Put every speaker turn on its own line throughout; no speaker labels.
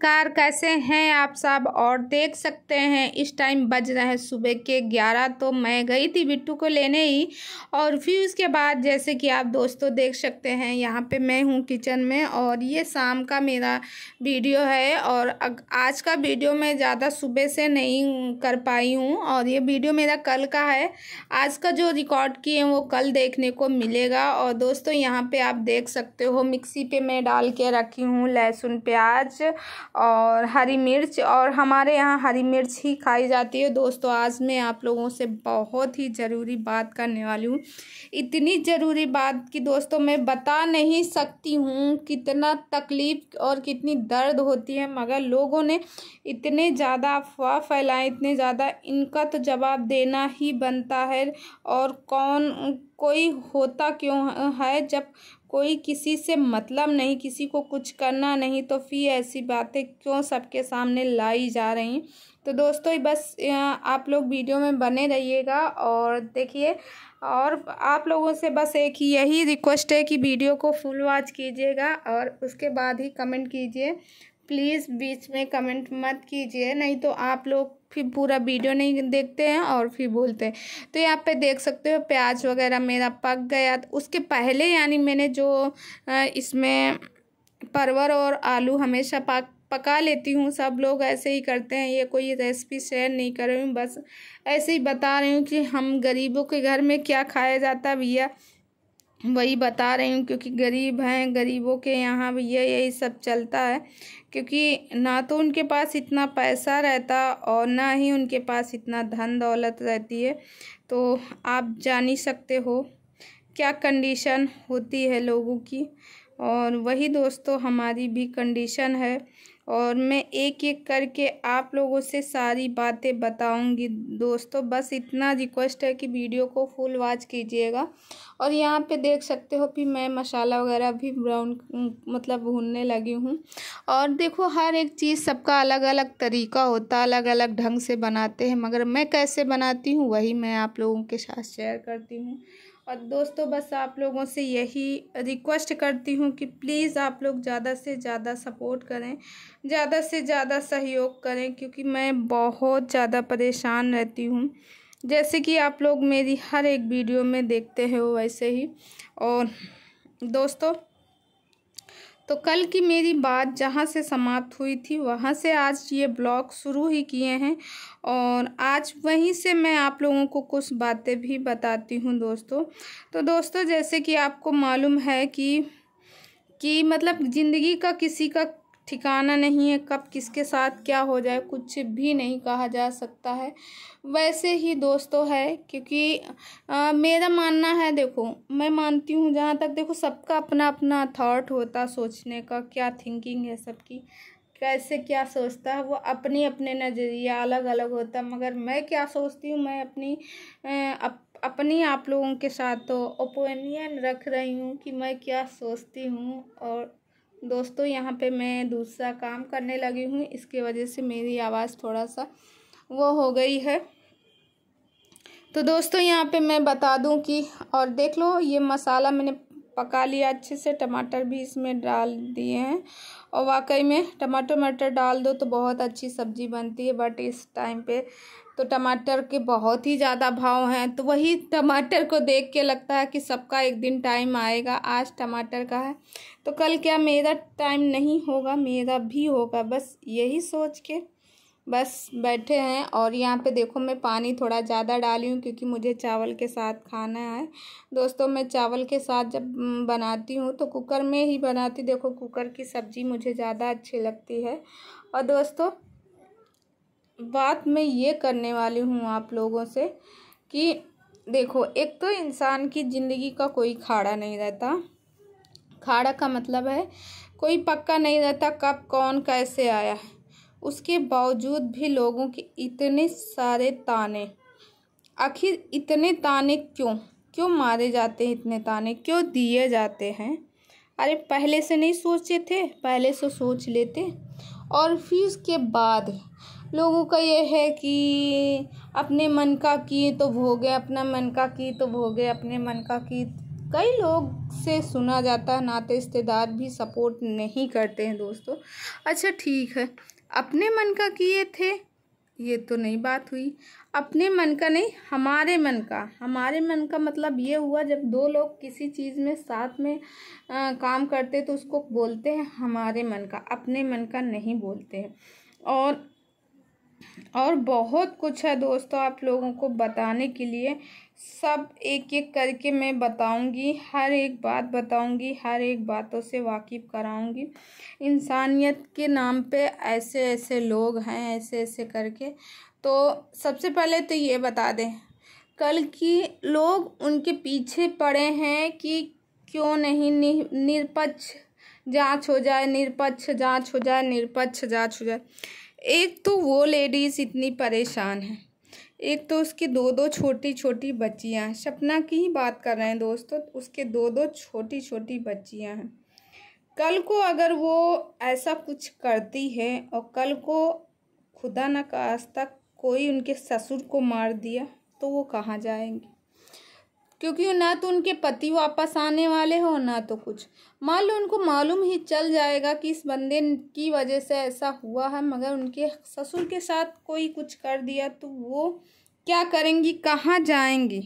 नमस्कार कैसे हैं आप सब और देख सकते हैं इस टाइम बज रहे हैं सुबह के ग्यारह तो मैं गई थी बिट्टू को लेने ही और फिर उसके बाद जैसे कि आप दोस्तों देख सकते हैं यहाँ पे मैं हूँ किचन में और ये शाम का मेरा वीडियो है और आज का वीडियो मैं ज़्यादा सुबह से नहीं कर पाई हूँ और ये वीडियो मेरा कल का है आज का जो रिकॉर्ड किए हैं वो कल देखने को मिलेगा और दोस्तों यहाँ पर आप देख सकते हो मिक्सी पर मैं डाल के रखी हूँ लहसुन प्याज और हरी मिर्च और हमारे यहाँ हरी मिर्च ही खाई जाती है दोस्तों आज मैं आप लोगों से बहुत ही ज़रूरी बात करने वाली हूँ इतनी ज़रूरी बात कि दोस्तों मैं बता नहीं सकती हूँ कितना तकलीफ़ और कितनी दर्द होती है मगर लोगों ने इतने ज़्यादा अफवाह फैलाए इतने ज़्यादा इनका तो जवाब देना ही बनता है और कौन कोई होता क्यों है जब कोई किसी से मतलब नहीं किसी को कुछ करना नहीं तो फिर ऐसी बातें क्यों सबके सामने लाई जा रही तो दोस्तों बस आप लोग वीडियो में बने रहिएगा और देखिए और आप लोगों से बस एक ही यही रिक्वेस्ट है कि वीडियो को फुल वॉच कीजिएगा और उसके बाद ही कमेंट कीजिए प्लीज़ बीच में कमेंट मत कीजिए नहीं तो आप लोग फिर पूरा वीडियो नहीं देखते हैं और फिर बोलते हैं तो यहाँ पे देख सकते हो प्याज वगैरह मेरा पक गया उसके पहले यानी मैंने जो इसमें परवर और आलू हमेशा पक पका लेती हूँ सब लोग ऐसे ही करते हैं ये कोई रेसिपी शेयर नहीं कर रही हूँ बस ऐसे ही बता रही हूँ कि हम गरीबों के घर में क्या खाया जाता है भैया वही बता रही हूँ क्योंकि गरीब हैं गरीबों के यहाँ भी ये यही सब चलता है क्योंकि ना तो उनके पास इतना पैसा रहता और ना ही उनके पास इतना धन दौलत रहती है तो आप जान ही सकते हो क्या कंडीशन होती है लोगों की और वही दोस्तों हमारी भी कंडीशन है और मैं एक एक करके आप लोगों से सारी बातें बताऊंगी दोस्तों बस इतना रिक्वेस्ट है कि वीडियो को फुल वॉच कीजिएगा और यहाँ पे देख सकते हो कि मैं मसाला वगैरह भी ब्राउन मतलब भूनने लगी हूँ और देखो हर एक चीज़ सबका अलग अलग तरीका होता है अलग अलग ढंग से बनाते हैं मगर मैं कैसे बनाती हूँ वही मैं आप लोगों के साथ शेयर करती हूँ और दोस्तों बस आप लोगों से यही रिक्वेस्ट करती हूँ कि प्लीज़ आप लोग ज़्यादा से ज़्यादा सपोर्ट करें ज़्यादा से ज़्यादा सहयोग करें क्योंकि मैं बहुत ज़्यादा परेशान रहती हूँ जैसे कि आप लोग मेरी हर एक वीडियो में देखते हो वैसे ही और दोस्तों तो कल की मेरी बात जहाँ से समाप्त हुई थी वहाँ से आज ये ब्लॉग शुरू ही किए हैं और आज वहीं से मैं आप लोगों को कुछ बातें भी बताती हूँ दोस्तों तो दोस्तों जैसे कि आपको मालूम है कि कि मतलब ज़िंदगी का किसी का ठिकाना नहीं है कब किसके साथ क्या हो जाए कुछ भी नहीं कहा जा सकता है वैसे ही दोस्तों है क्योंकि आ, मेरा मानना है देखो मैं मानती हूँ जहाँ तक देखो सबका अपना अपना थाट होता सोचने का क्या थिंकिंग है सबकी कैसे क्या सोचता है वो अपने अपने नज़रिया अलग अलग होता मगर मैं क्या सोचती हूँ मैं अपनी अप, अपनी आप लोगों के साथ तो ओपिनियन रख रही हूँ कि मैं क्या सोचती हूँ और दोस्तों यहाँ पे मैं दूसरा काम करने लगी हूँ इसके वजह से मेरी आवाज़ थोड़ा सा वो हो गई है तो दोस्तों यहाँ पे मैं बता दूँ कि और देख लो ये मसाला मैंने पका लिया अच्छे से टमाटर भी इसमें डाल दिए हैं और वाकई में टमाटर मटर डाल दो तो बहुत अच्छी सब्ज़ी बनती है बट इस टाइम पे तो टमाटर के बहुत ही ज़्यादा भाव हैं तो वही टमाटर को देख के लगता है कि सबका एक दिन टाइम आएगा आज टमाटर का है तो कल क्या मेरा टाइम नहीं होगा मेरा भी होगा बस यही सोच के बस बैठे हैं और यहाँ पे देखो मैं पानी थोड़ा ज़्यादा डाली हूँ क्योंकि मुझे चावल के साथ खाना है दोस्तों मैं चावल के साथ जब बनाती हूँ तो कुकर में ही बनाती देखो कुकर की सब्ज़ी मुझे ज़्यादा अच्छी लगती है और दोस्तों बात मैं ये करने वाली हूँ आप लोगों से कि देखो एक तो इंसान की ज़िंदगी का कोई खाड़ा नहीं रहता खाड़ा का मतलब है कोई पक्का नहीं रहता कब कौन कैसे आया है उसके बावजूद भी लोगों के इतने सारे ताने आखिर इतने ताने क्यों क्यों मारे जाते हैं इतने ताने क्यों दिए जाते हैं अरे पहले से नहीं सोचे थे पहले से सोच लेते और फिर उसके बाद लोगों का यह है कि अपने मन का किए तो भोगे अपना मन का की तो भोगे अपने मन का की कई लोग से सुना जाता है नाते रिश्तेदार भी सपोर्ट नहीं करते हैं दोस्तों अच्छा ठीक है अपने मन का किए थे ये तो नहीं बात हुई अपने मन का नहीं हमारे मन का हमारे मन का मतलब ये हुआ जब दो लोग किसी चीज़ में साथ में आ, काम करते तो उसको बोलते हैं हमारे मन का अपने मन का नहीं बोलते हैं और और बहुत कुछ है दोस्तों आप लोगों को बताने के लिए सब एक एक करके मैं बताऊंगी हर एक बात बताऊंगी हर एक बातों से वाकिफ़ कराऊंगी इंसानियत के नाम पे ऐसे ऐसे लोग हैं ऐसे ऐसे करके तो सबसे पहले तो ये बता दें कल की लोग उनके पीछे पड़े हैं कि क्यों नहीं निरपक्ष जांच हो जाए निरपक्ष जांच हो जाए निरपक्ष जांच हो जाए एक तो वो लेडीज़ इतनी परेशान है एक तो उसकी दो दो छोटी छोटी बच्चियां सपना की ही बात कर रहे हैं दोस्तों उसके दो दो छोटी छोटी बच्चियां हैं कल को अगर वो ऐसा कुछ करती है और कल को खुदा न तक कोई उनके ससुर को मार दिया तो वो कहाँ जाएंगे क्योंकि ना तो उनके पति वापस आने वाले हो ना तो कुछ मान लो उनको मालूम ही चल जाएगा कि इस बंदे की वजह से ऐसा हुआ है मगर उनके ससुर के साथ कोई कुछ कर दिया तो वो क्या करेंगी कहाँ जाएंगी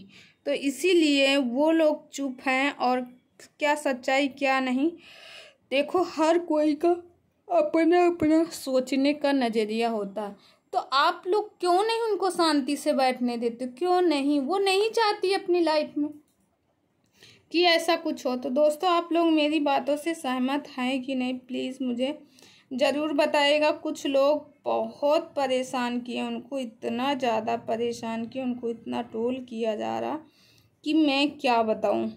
तो इसीलिए वो लोग चुप हैं और क्या सच्चाई क्या नहीं देखो हर कोई का अपना अपना सोचने का नज़रिया होता है तो आप लोग क्यों नहीं उनको शांति से बैठने देते क्यों नहीं वो नहीं चाहती अपनी लाइफ में कि ऐसा कुछ हो तो दोस्तों आप लोग मेरी बातों से सहमत हैं कि नहीं प्लीज़ मुझे ज़रूर बताइएगा कुछ लोग बहुत परेशान किए उनको इतना ज़्यादा परेशान किए उनको इतना टोल किया जा रहा कि मैं क्या बताऊं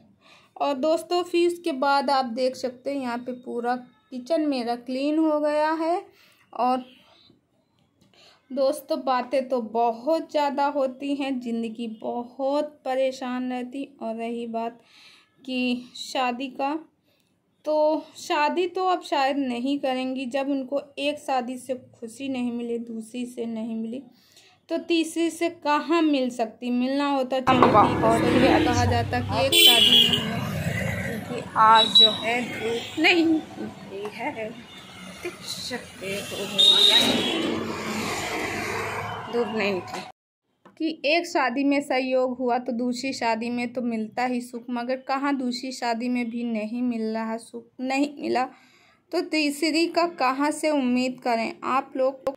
और दोस्तों फिर उसके बाद आप देख सकते हैं यहाँ पे पूरा किचन मेरा क्लीन हो गया है और दोस्तों बातें तो बहुत ज़्यादा होती हैं ज़िंदगी बहुत परेशान रहती और रही बात कि शादी का तो शादी तो अब शायद नहीं करेंगी जब उनको एक शादी से खुशी नहीं मिली दूसरी से नहीं मिली तो तीसरी से कहाँ मिल सकती मिलना होता चलो तो कहा जाता कि एक शादी नहीं क्योंकि आज जो है धूप नहीं है सकते दूर नहीं निकली कि एक शादी में सहयोग हुआ तो दूसरी शादी में तो मिलता ही सुख मगर कहाँ दूसरी शादी में भी नहीं मिल रहा सुख नहीं मिला तो तीसरी का कहाँ से उम्मीद करें आप लोग तो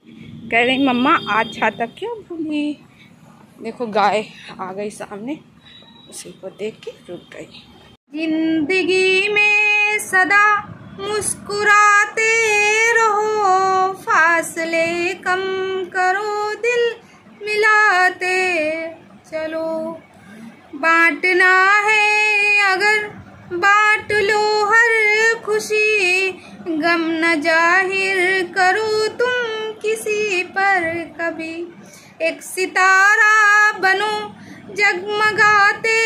कह रहे मम्मा आज छाता क्यों भूली देखो गाय आ गई सामने उसी को देख के रुक गई जिंदगी में सदा मुस्कुराते रहो फासले कम करो दिल मिलाते चलो बांटना है अगर बांट लो हर खुशी गम न जाहिर करो तुम किसी पर कभी एक सितारा बनो जगमगाते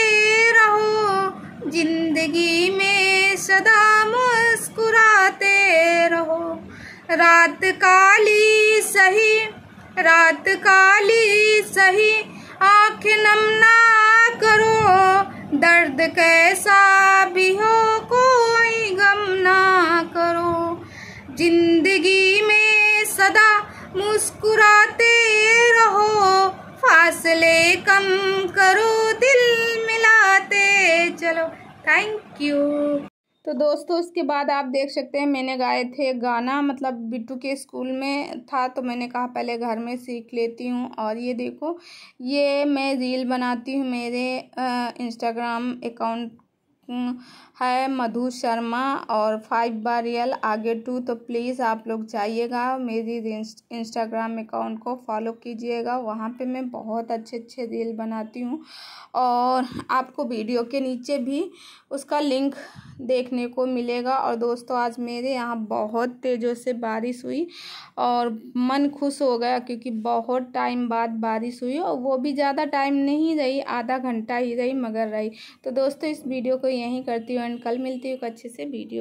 रहो जिंदगी में सदा मुस्कुराते रहो रात काली सही रात काली सही आँख नम ना करो दर्द कैसा भी हो कोई गम ना करो जिंदगी में सदा मुस्कुराते रहो फासले कम करो दिल मिलाते चलो थैंक यू तो दोस्तों उसके बाद आप देख सकते हैं मैंने गाए थे गाना मतलब बिट्टू के स्कूल में था तो मैंने कहा पहले घर में सीख लेती हूँ और ये देखो ये मैं रील बनाती हूँ मेरे इंस्टाग्राम हम्म, अकाउंट है मधु शर्मा और फाइव बार रियल आगे टू तो प्लीज़ आप लोग जाइएगा मेरी इंस्टाग्राम अकाउंट को फॉलो कीजिएगा वहाँ पे मैं बहुत अच्छे अच्छे रील बनाती हूँ और आपको वीडियो के नीचे भी उसका लिंक देखने को मिलेगा और दोस्तों आज मेरे यहाँ बहुत तेज़ों से बारिश हुई और मन खुश हो गया क्योंकि बहुत टाइम बाद बारिश हुई और वो भी ज़्यादा टाइम नहीं रही आधा घंटा ही रही मगर रही तो दोस्तों इस वीडियो को यहीं करती हूँ एंड कल मिलती हूँ एक अच्छे से वीडियो